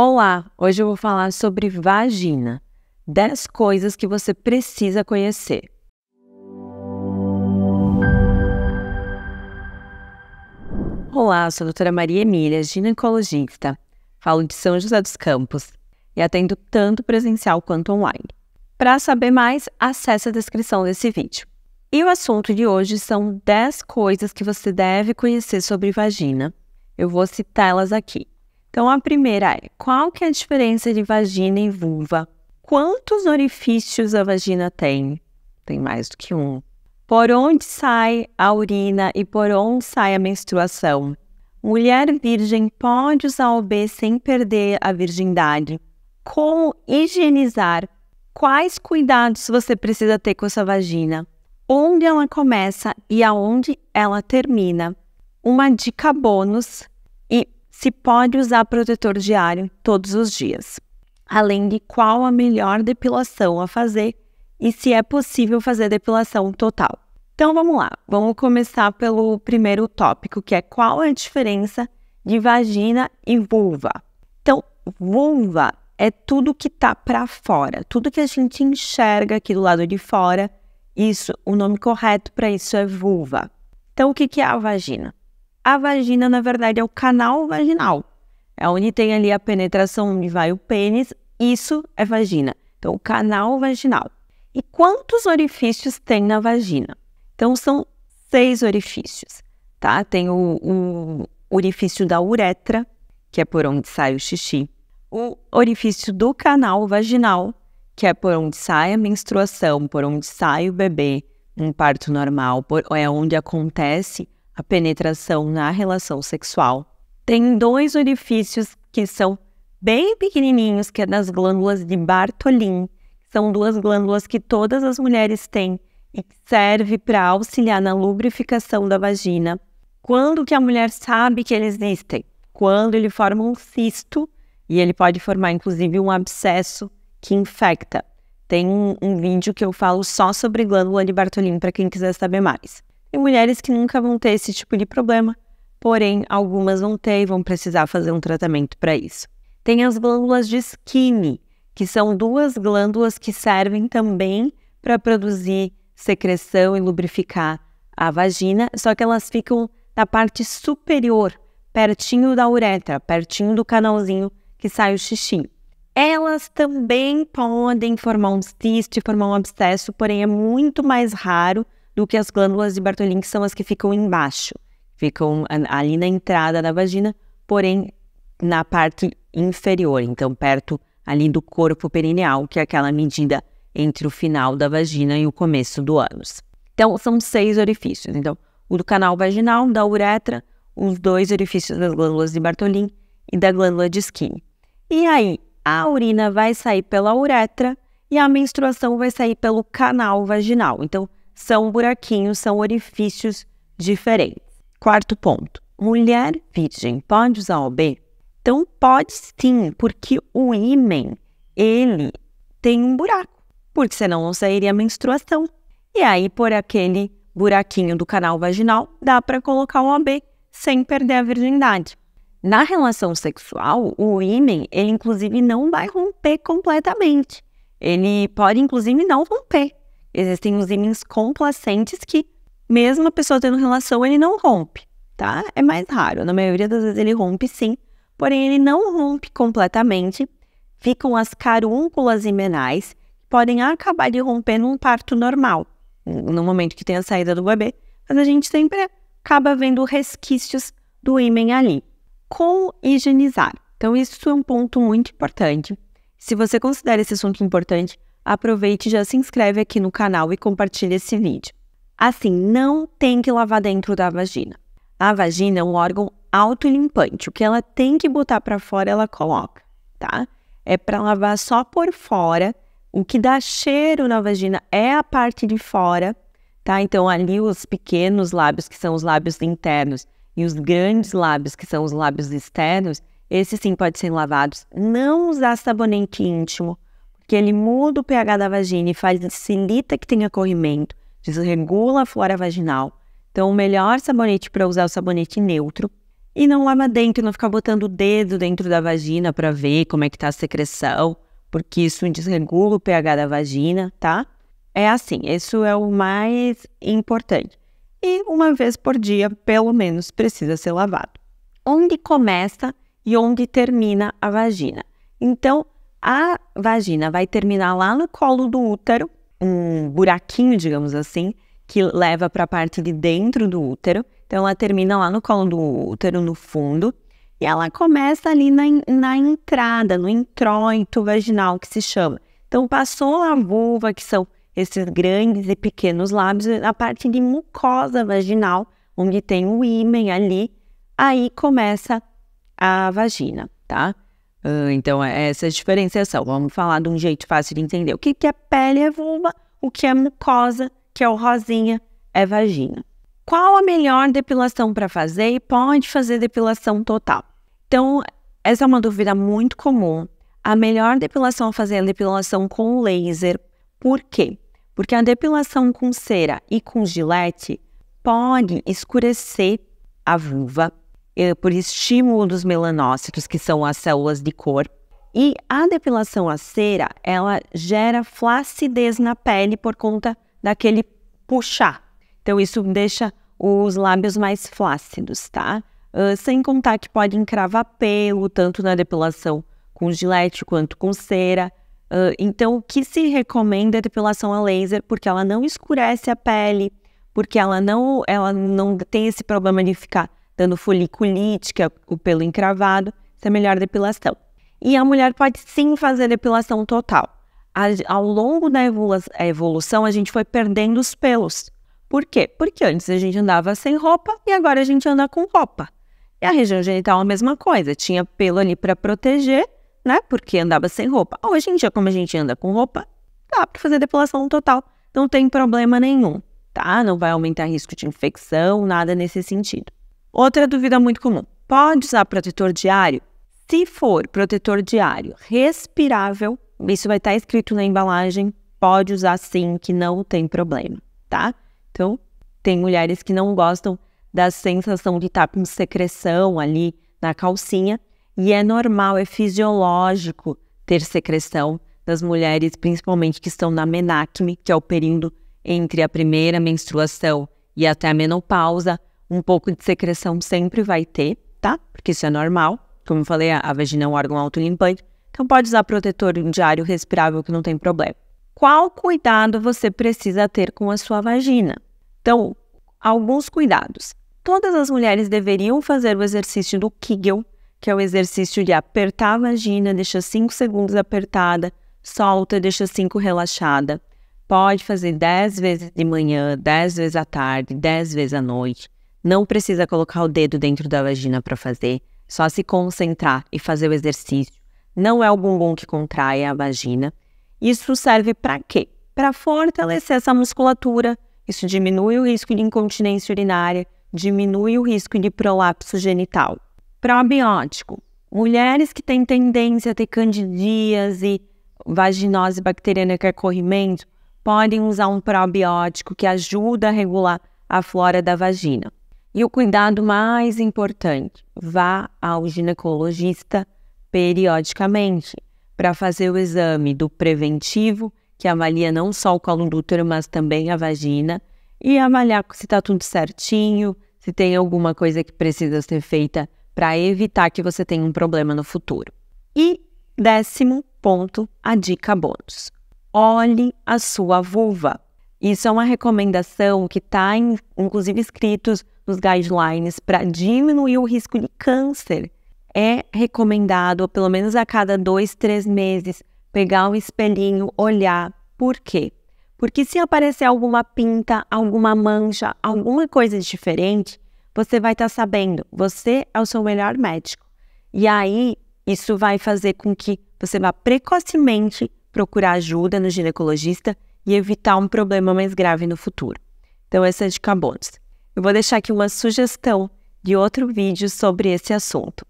Olá, hoje eu vou falar sobre vagina, 10 coisas que você precisa conhecer. Olá, sou a doutora Maria Emília, ginecologista. Falo de São José dos Campos e atendo tanto presencial quanto online. Para saber mais, acesse a descrição desse vídeo. E o assunto de hoje são 10 coisas que você deve conhecer sobre vagina. Eu vou citá-las aqui. Então, a primeira é, qual que é a diferença de vagina e vulva? Quantos orifícios a vagina tem? Tem mais do que um. Por onde sai a urina e por onde sai a menstruação? Mulher virgem pode usar o B sem perder a virgindade. Como higienizar? Quais cuidados você precisa ter com essa vagina? Onde ela começa e aonde ela termina? Uma dica bônus e se pode usar protetor diário todos os dias, além de qual a melhor depilação a fazer e se é possível fazer depilação total. Então vamos lá, vamos começar pelo primeiro tópico, que é qual a diferença de vagina e vulva. Então, vulva é tudo que tá para fora, tudo que a gente enxerga aqui do lado de fora. Isso, o nome correto para isso é vulva. Então, o que, que é a vagina? a vagina, na verdade, é o canal vaginal. É onde tem ali a penetração, onde vai o pênis. Isso é vagina. Então, o canal vaginal. E quantos orifícios tem na vagina? Então, são seis orifícios, tá? Tem o, o orifício da uretra, que é por onde sai o xixi. O orifício do canal vaginal, que é por onde sai a menstruação, por onde sai o bebê, um parto normal, por, é onde acontece a penetração na relação sexual, tem dois orifícios que são bem pequenininhos, que é das glândulas de Bartolin. São duas glândulas que todas as mulheres têm e que serve para auxiliar na lubrificação da vagina. Quando que a mulher sabe que eles existem? Quando ele forma um cisto e ele pode formar inclusive um abscesso que infecta. Tem um, um vídeo que eu falo só sobre glândula de Bartolin para quem quiser saber mais e mulheres que nunca vão ter esse tipo de problema, porém algumas vão ter e vão precisar fazer um tratamento para isso. Tem as glândulas de Skinny, que são duas glândulas que servem também para produzir secreção e lubrificar a vagina, só que elas ficam na parte superior, pertinho da uretra, pertinho do canalzinho que sai o xixi. Elas também podem formar um cisto, formar um abscesso, porém é muito mais raro do que as glândulas de Bartolin, que são as que ficam embaixo, ficam ali na entrada da vagina, porém na parte inferior, então perto ali do corpo perineal, que é aquela medida entre o final da vagina e o começo do ânus. Então, são seis orifícios. Então, o do canal vaginal, da uretra, os dois orifícios das glândulas de Bartolin e da glândula de Skinner. E aí, a urina vai sair pela uretra e a menstruação vai sair pelo canal vaginal. Então, são buraquinhos, são orifícios diferentes. Quarto ponto: mulher virgem pode usar OB? Então pode sim, porque o ímen ele tem um buraco, porque senão não sairia menstruação. E aí por aquele buraquinho do canal vaginal dá para colocar o OB sem perder a virgindade. Na relação sexual, o ímen ele inclusive não vai romper completamente. Ele pode inclusive não romper, Existem os imens complacentes que, mesmo a pessoa tendo relação, ele não rompe, tá? É mais raro. Na maioria das vezes ele rompe sim, porém ele não rompe completamente. Ficam as carúnculas imenais, que podem acabar de romper num parto normal, no momento que tem a saída do bebê, mas a gente sempre acaba vendo resquícios do ímen ali. Com higienizar. Então, isso é um ponto muito importante. Se você considera esse assunto importante, aproveite e já se inscreve aqui no canal e compartilhe esse vídeo. Assim, não tem que lavar dentro da vagina. A vagina é um órgão autolimpante. O que ela tem que botar para fora, ela coloca, tá? É para lavar só por fora. O que dá cheiro na vagina é a parte de fora, tá? Então, ali os pequenos lábios, que são os lábios internos, e os grandes lábios, que são os lábios externos, esses sim podem ser lavados. Não usar sabonete íntimo, que ele muda o pH da vagina e facilita que tenha corrimento, desregula a flora vaginal. Então, o melhor sabonete para usar é o sabonete neutro. E não lava dentro, não ficar botando o dedo dentro da vagina para ver como é que está a secreção, porque isso desregula o pH da vagina, tá? É assim, isso é o mais importante. E uma vez por dia, pelo menos, precisa ser lavado. Onde começa e onde termina a vagina. Então, a vagina vai terminar lá no colo do útero, um buraquinho, digamos assim, que leva para a parte de dentro do útero. Então, ela termina lá no colo do útero, no fundo, e ela começa ali na, na entrada, no introito vaginal, que se chama. Então, passou a vulva, que são esses grandes e pequenos lábios, a parte de mucosa vaginal, onde tem o ímã ali, aí começa a vagina, tá? Ah, então, é essa diferenciação. Vamos falar de um jeito fácil de entender. O que, que é pele é vulva, o que é mucosa, que é o rosinha, é vagina. Qual a melhor depilação para fazer e pode fazer depilação total? Então, essa é uma dúvida muito comum. A melhor depilação a fazer é a depilação com laser. Por quê? Porque a depilação com cera e com gilete pode escurecer a vulva, é, por estímulo dos melanócitos, que são as células de cor. E a depilação a cera, ela gera flacidez na pele por conta daquele puxar. Então, isso deixa os lábios mais flácidos, tá? Uh, sem contar que pode encravar pelo, tanto na depilação com gilete quanto com cera. Uh, então, o que se recomenda é depilação a laser, porque ela não escurece a pele, porque ela não, ela não tem esse problema de ficar dando foliculite, que é o pelo encravado, isso é melhor depilação. E a mulher pode sim fazer depilação total. Ao longo da evolução, a gente foi perdendo os pelos. Por quê? Porque antes a gente andava sem roupa e agora a gente anda com roupa. E a região genital a mesma coisa, tinha pelo ali para proteger, né? Porque andava sem roupa. Hoje em dia, como a gente anda com roupa, dá para fazer depilação total, não tem problema nenhum, tá? Não vai aumentar risco de infecção, nada nesse sentido. Outra dúvida muito comum: pode usar protetor diário? Se for protetor diário respirável, isso vai estar tá escrito na embalagem, pode usar sim, que não tem problema, tá? Então, tem mulheres que não gostam da sensação de estar tá com secreção ali na calcinha, e é normal, é fisiológico ter secreção das mulheres, principalmente que estão na menacme, que é o período entre a primeira menstruação e até a menopausa. Um pouco de secreção sempre vai ter, tá? Porque isso é normal. Como eu falei, a, vagina é um órgão autolimpante. Então pode usar protetor diário respirável que não tem problema. Qual cuidado você precisa ter com a sua vagina? Então, alguns cuidados. Todas as mulheres deveriam fazer o exercício do Kegel, que é o exercício de apertar a vagina, deixa 5 segundos apertada, solta, deixa 5 relaxada. Pode fazer 10 vezes de manhã, 10 vezes à tarde, 10 vezes à noite. Não precisa colocar o dedo dentro da vagina para fazer, só se concentrar e fazer o exercício. Não é o bumbum que contrai a vagina. Isso serve para quê? Para fortalecer essa musculatura. Isso diminui o risco de incontinência urinária, diminui o risco de prolapso genital. Probiótico. Mulheres que têm tendência a ter candidíase, vaginose bacteriana que é corrimento, podem usar um probiótico que ajuda a regular a flora da vagina. E o cuidado mais importante, vá ao ginecologista periodicamente para fazer o exame do preventivo, que avalia não só o colo do útero, mas também a vagina, e avaliar se está tudo certinho, se tem alguma coisa que precisa ser feita para evitar que você tenha um problema no futuro. E décimo ponto, a dica bônus. Olhe a sua vulva. Isso é uma recomendação que está, inclusive, escritos nos guidelines para diminuir o risco de câncer. É recomendado, pelo menos a cada dois, três meses, pegar um espelhinho, olhar. Por quê? Porque se aparecer alguma pinta, alguma mancha, alguma coisa diferente, você vai estar tá sabendo. Você é o seu melhor médico. E aí, isso vai fazer com que você vá precocemente procurar ajuda no ginecologista e evitar um problema mais grave no futuro. Então, essa é de bônus. Eu vou deixar aqui uma sugestão de outro vídeo sobre esse assunto.